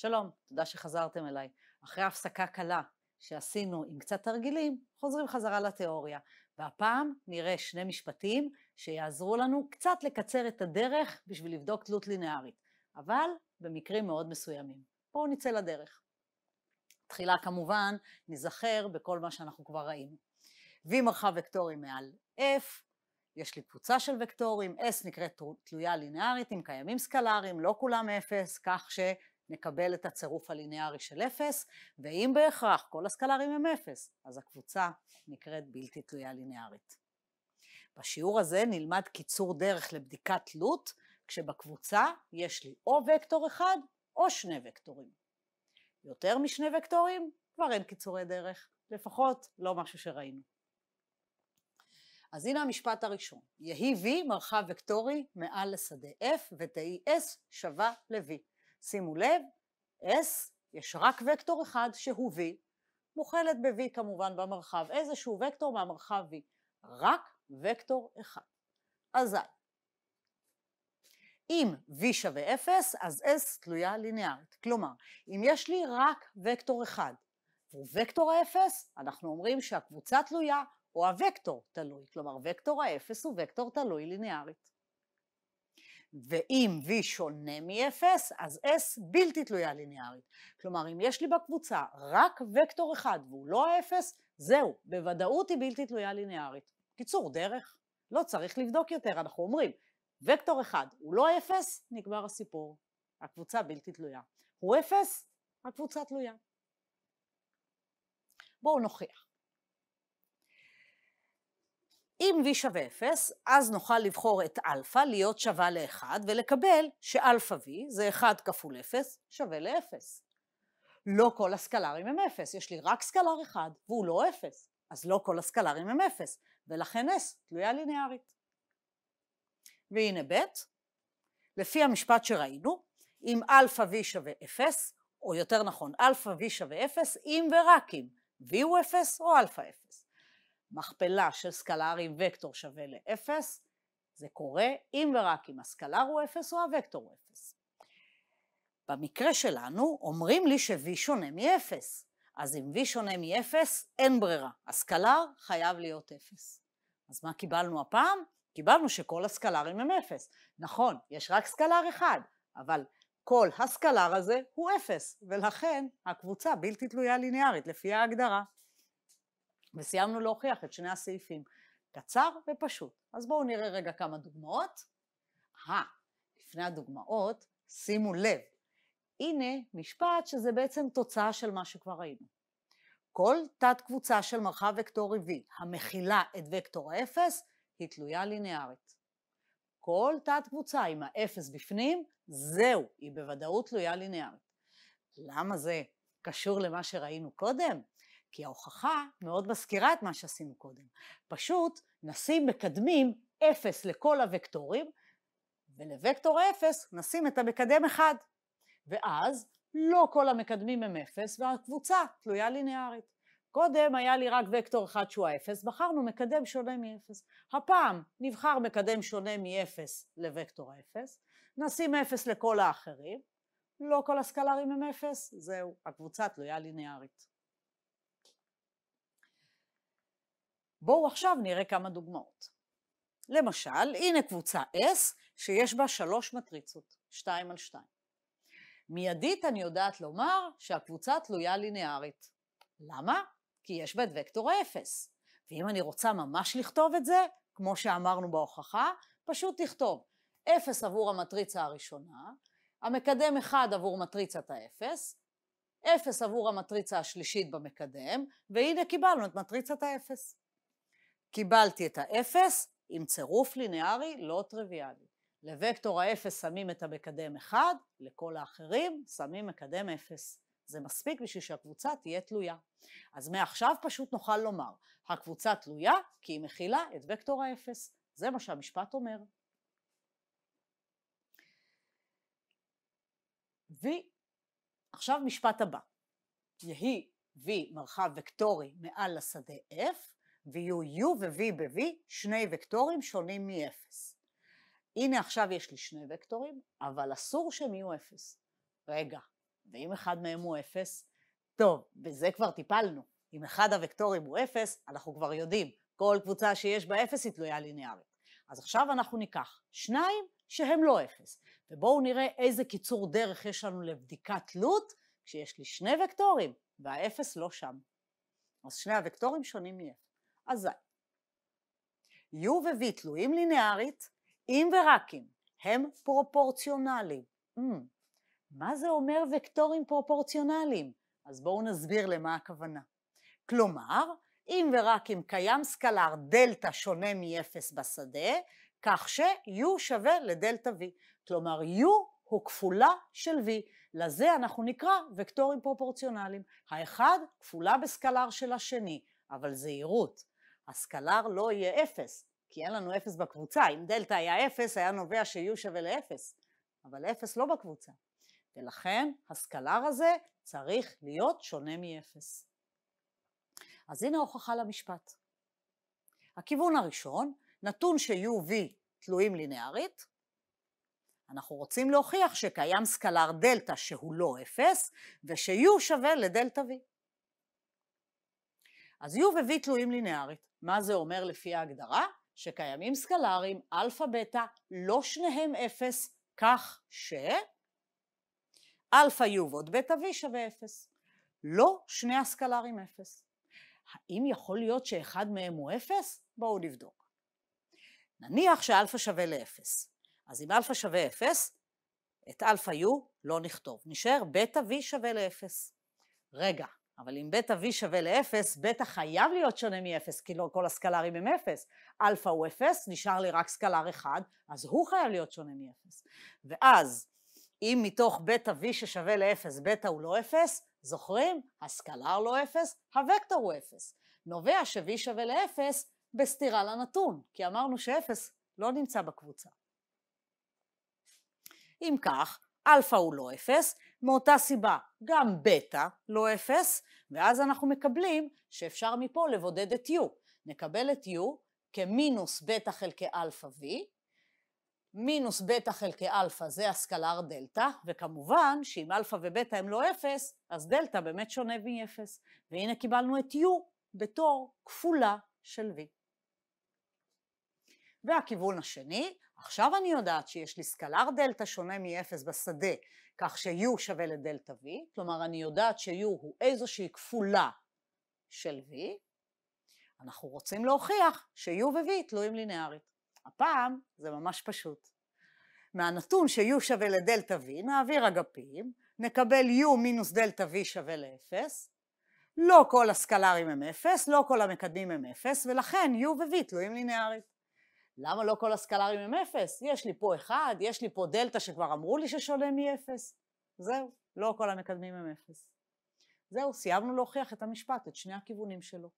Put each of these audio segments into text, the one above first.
שלום, תודה שחזרתם אליי. אחרי הפסקה קלה שעשינו עם קצת תרגילים, חוזרים חזרה לתיאוריה. והפעם נראה שני משפטים שיעזרו לנו קצת לקצר את הדרך בשביל לבדוק תלות לינארית, אבל במקרים מאוד מסוימים. בואו נצא לדרך. תחילה כמובן ניזכר בכל מה שאנחנו כבר ראינו. V מרחב וקטורי מעל F, יש לי קבוצה של וקטורים, S נקראת תלויה לינארית, אם קיימים סקלרים, לא כולם אפס, כך נקבל את הצירוף הליניארי של 0, ואם בהכרח כל הסקלרים הם 0, אז הקבוצה נקראת בלתי תלויה ליניארית. בשיעור הזה נלמד קיצור דרך לבדיקת תלות, כשבקבוצה יש לי או וקטור אחד או שני וקטורים. יותר משני וקטורים כבר אין קיצורי דרך, לפחות לא משהו שראינו. אז הנה המשפט הראשון, יהי V מרחב וקטורי מעל לשדה F ותהי S שווה ל-V. שימו לב, S, יש רק וקטור אחד שהוא V, מוכלת ב-V כמובן במרחב, איזשהו וקטור מהמרחב V, רק וקטור אחד. אזי, אם V שווה 0, אז S תלויה ליניארית. כלומר, אם יש לי רק וקטור אחד, והוא וקטור האפס, אנחנו אומרים שהקבוצה תלויה או הוקטור תלוי, כלומר וקטור האפס הוא וקטור תלוי ליניארית. ואם V שונה מ-0, אז S בלתי תלויה ליניארית. כלומר, אם יש לי בקבוצה רק וקטור אחד והוא לא ה-0, זהו, בוודאות היא בלתי תלויה ליניארית. קיצור דרך, לא צריך לבדוק יותר, אנחנו אומרים, וקטור אחד הוא לא 0, נגמר הסיפור. הקבוצה בלתי תלויה. הוא 0, הקבוצה תלויה. בואו נוכיח. אם v שווה 0, אז נוכל לבחור את אלפא להיות שווה ל-1 ולקבל שאלפא v זה 1 כפול 0 שווה ל-0. לא כל הסקלרים הם 0, יש לי רק סקלר 1 והוא לא 0, אז לא כל הסקלרים הם 0, ולכן s תלויה ליניארית. והנה ב', לפי המשפט שראינו, אם אלפא v שווה 0, או יותר נכון, אלפא v שווה 0, אם ורק אם v הוא 0 או אלפא 0. מכפלה של סקלרי וקטור שווה לאפס, זה קורה אם ורק אם הסקלר הוא אפס או הוקטור הוא אפס. במקרה שלנו אומרים לי ש-v שונה מ-0, אז אם v שונה מ-0 אין ברירה, הסקלר חייב להיות 0. אז מה קיבלנו הפעם? קיבלנו שכל הסקלרים הם 0. נכון, יש רק סקלר אחד, אבל כל הסקלר הזה הוא 0, ולכן הקבוצה בלתי תלויה ליניארית לפי ההגדרה. וסיימנו להוכיח את שני הסעיפים. קצר ופשוט. אז בואו נראה רגע כמה דוגמאות. אה, לפני הדוגמאות, שימו לב, הנה משפט שזה בעצם תוצאה של מה שכבר ראינו. כל תת קבוצה של מרחב וקטורי V המכילה את וקטור האפס היא תלויה לינארית. כל תת קבוצה עם האפס בפנים, זהו, היא בוודאות תלויה לינארית. למה זה קשור למה שראינו קודם? כי ההוכחה מאוד מזכירה את מה שעשינו קודם. פשוט נשים מקדמים 0 לכל הוקטורים, ולווקטור 0 נשים את המקדם 1. ואז לא כל המקדמים הם 0 והקבוצה תלויה לינארית. קודם היה לי רק וקטור אחד שהוא ה-0, בחרנו מקדם שונה מ-0. הפעם נבחר מקדם שונה מ-0 לוקטור ה-0, נשים 0 לכל האחרים, לא כל הסקלרים הם 0, זהו, הקבוצה תלויה לינארית. בואו עכשיו נראה כמה דוגמאות. למשל, הנה קבוצה S שיש בה שלוש מטריצות, 2 על 2. מיידית אני יודעת לומר שהקבוצה תלויה לינארית. למה? כי יש בה את וקטור האפס. ואם אני רוצה ממש לכתוב את זה, כמו שאמרנו בהוכחה, פשוט תכתוב 0 עבור המטריצה הראשונה, המקדם 1 עבור מטריצת האפס, 0 עבור המטריצה השלישית במקדם, והנה קיבלנו את מטריצת האפס. קיבלתי את האפס עם צירוף לינארי לא טריוויאלי. לווקטור האפס שמים את המקדם אחד, לכל האחרים שמים מקדם אפס. זה מספיק בשביל שהקבוצה תהיה תלויה. אז מעכשיו פשוט נוכל לומר, הקבוצה תלויה כי היא מכילה את וקטור האפס. זה מה שהמשפט אומר. V, עכשיו משפט הבא. יהי V מרחב וקטורי מעל לשדה F, ויהיו u ו-v ב-v שני וקטורים שונים מ-0. הנה עכשיו יש לי שני וקטורים, אבל אסור שהם יהיו 0. רגע, ואם אחד מהם הוא 0? טוב, בזה כבר טיפלנו. אם אחד הוקטורים הוא 0, אנחנו כבר יודעים, כל קבוצה שיש בה 0 היא תלויה ליניארית. אז עכשיו אנחנו ניקח שניים שהם לא 0, ובואו נראה איזה קיצור דרך יש לנו לבדיקת תלות כשיש לי שני וקטורים, והאפס לא שם. אז שני הוקטורים שונים מ-0. אזי. U ו-V תלויים ליניארית, אם ורק אם הם פרופורציונליים. Mm. מה זה אומר וקטורים פרופורציונליים? אז בואו נסביר למה הכוונה. כלומר, אם ורק אם קיים סקלר דלתא שונה מ-0 בשדה, כך ש-U שווה לדלתא V. כלומר, U הוא כפולה של V. לזה אנחנו נקרא וקטורים פרופורציונליים. האחד כפולה בסקלר של השני, אבל זהירות. הסקלר לא יהיה אפס, כי אין לנו אפס בקבוצה. אם דלתא היה אפס, היה נובע ש-U שווה לאפס, אבל אפס לא בקבוצה. ולכן הסקלר הזה צריך להיות שונה מאפס. אז הנה ההוכחה למשפט. הכיוון הראשון, נתון ש-U ו v תלויים לינארית, אנחנו רוצים להוכיח שקיים סקלר דלתא שהוא לא אפס, וש-U שווה לדלתא V. אז U ו-V תלויים לינארית. מה זה אומר לפי ההגדרה? שקיימים סקלרים, אלפא בטא, לא שניהם אפס, כך ש... אלפא יו ועוד בטא וי שווה אפס. לא שני הסקלרים אפס. האם יכול להיות שאחד מהם הוא אפס? בואו נבדוק. נניח שאלפא שווה לאפס. אז אם אלפא שווה אפס, את אלפא יו לא נכתוב. נשאר בטא וי שווה לאפס. רגע, אבל אם ה v שווה לאפס, בטא חייב להיות שונה מאפס, כי לא כל הסקלרים הם אפס. אלפא הוא אפס, נשאר לי רק סקלר אחד, אז הוא חייב להיות שונה מאפס. ואז, אם מתוך ה v ששווה לאפס, בטא הוא לא אפס, זוכרים? הסקלר לא אפס, הוקטור הוא אפס. נובע ש-v שווה לאפס בסתירה לנתון, כי אמרנו שאפס לא נמצא בקבוצה. אם כך, אלפא הוא לא אפס, מאותה סיבה, גם בטא לא אפס, ואז אנחנו מקבלים שאפשר מפה לבודד את U. נקבל את U כמינוס בטא חלקי אלפא V, מינוס בטא חלקי אלפא זה הסקלר דלתא, וכמובן שאם אלפא ובטא הם לא אפס, אז דלתא באמת שונה מ-0. והנה קיבלנו את U בתור כפולה של V. והכיוון השני, עכשיו אני יודעת שיש לי סקלר דלתא שונה מ-0 בשדה כך ש-U שווה לדלתא V, כלומר אני יודעת ש-U הוא איזושהי כפולה של V, אנחנו רוצים להוכיח ש-U ו-V תלויים לינארית. הפעם זה ממש פשוט. מהנתון ש-U שווה לדלתא V, נעביר אגפים, נקבל U מינוס דלתא V שווה ל-0, לא כל הסקלרים הם 0, לא כל המקדמים הם 0, ולכן U ו-V תלויים לינארית. למה לא כל הסקלרים הם אפס? יש לי פה אחד, יש לי פה דלתא שכבר אמרו לי ששונה מאפס. זהו, לא כל המקדמים הם אפס. זהו, סיימנו להוכיח את המשפט, את שני הכיוונים שלו.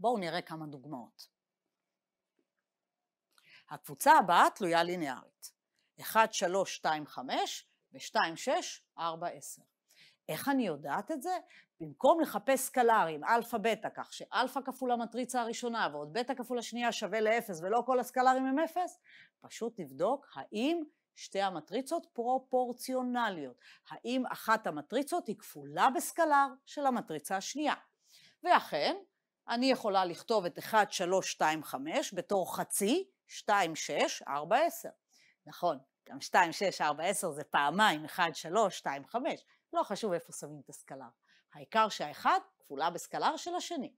בואו נראה כמה דוגמאות. הקבוצה הבאה תלויה לינארית. 1, 3, 2, 5 ו-2, 6, 4, 10. איך אני יודעת את זה? במקום לחפש סקלרים, אלפא בטא, כך שאלפא כפול המטריצה הראשונה ועוד בטא כפול השנייה שווה לאפס ולא כל הסקלרים הם אפס, פשוט נבדוק האם שתי המטריצות פרופורציונליות. האם אחת המטריצות היא כפולה בסקלר של המטריצה השנייה. ואכן, אני יכולה לכתוב את 1, 3, 2, 5 בתור חצי 2, 6, 4, 10. נכון, גם 2, 6, 4, 10 זה פעמיים 1, 3, 2, 5. לא חשוב איפה שמים את הסקלר. העיקר שהאחד כפולה בסקלר של השני.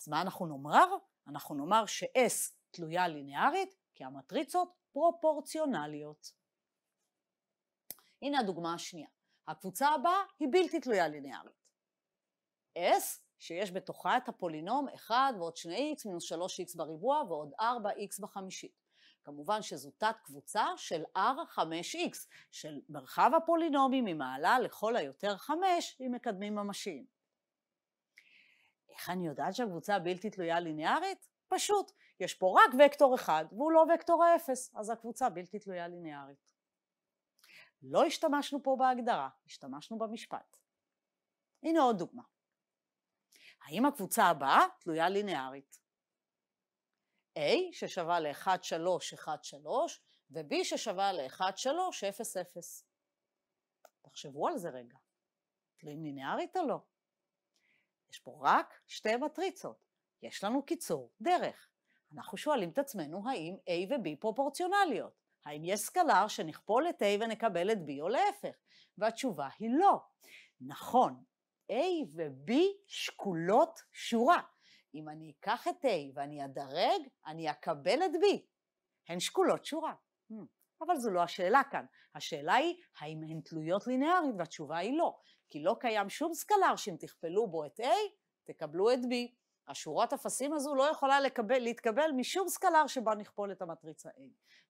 אז מה אנחנו נאמר? אנחנו נאמר ש-S תלויה לינארית, כי המטריצות פרופורציונליות. הנה הדוגמה השנייה. הקבוצה הבאה היא בלתי תלויה לינארית. S, שיש בתוכה את הפולינום 1 ועוד 2x מינוס 3x בריבוע ועוד 4x בחמישית. כמובן שזו תת קבוצה של R5X, של מרחב הפולינומי ממעלה לכל היותר 5 עם מקדמים ממשיים. איך אני יודעת שהקבוצה בלתי תלויה ליניארית? פשוט, יש פה רק וקטור אחד והוא לא וקטור האפס, אז הקבוצה בלתי תלויה ליניארית. לא השתמשנו פה בהגדרה, השתמשנו במשפט. הנה עוד דוגמה. האם הקבוצה הבאה תלויה ליניארית? A ששווה ל 3, ו-B ששווה ל 0. תחשבו על זה רגע, תלויים לינארית או לא? יש פה רק שתי מטריצות, יש לנו קיצור דרך. אנחנו שואלים את עצמנו האם A ו-B פרופורציונליות, האם יש סקלר שנכפול את A ונקבל את B או להפך, והתשובה היא לא. נכון, A ו-B שקולות שורה. אם אני אקח את A ואני אדרג, אני אקבל את B. הן שקולות שורה. Hmm. אבל זו לא השאלה כאן. השאלה היא, האם הן תלויות לינארית? והתשובה היא לא. כי לא קיים שום סקלר שאם תכפלו בו את A, תקבלו את B. השורת אפסים הזו לא יכולה לקבל, להתקבל משום סקלר שבה נכפול את המטריצה A.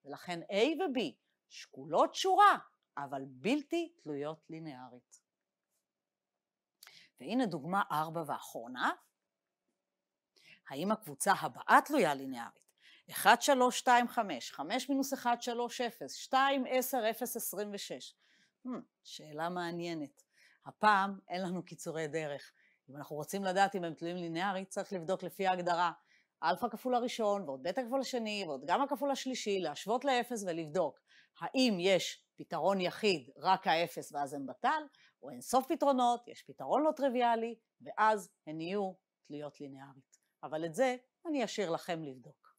ולכן A ו-B שקולות שורה, אבל בלתי תלויות לינארית. והנה דוגמה ארבע ואחרונה, האם הקבוצה הבאה תלויה לינארית? 1, 3, 2, 5, 5 מינוס 1, 3, 0, 2, 10, 0, 26. Hmm, שאלה מעניינת. הפעם אין לנו קיצורי דרך. אם אנחנו רוצים לדעת אם הם תלויים לינארית, צריך לבדוק לפי ההגדרה. אלפא כפול הראשון, ועוד בטא כפול השני, ועוד גמא כפול השלישי, להשוות לאפס ולבדוק האם יש פתרון יחיד, רק האפס ואז הם בטל, או אין סוף פתרונות, יש פתרון לא טריוויאלי, ואז הן יהיו תלויות לינארית. אבל את זה אני אשאיר לכם לבדוק.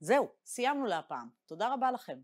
זהו, סיימנו להפעם. תודה רבה לכם.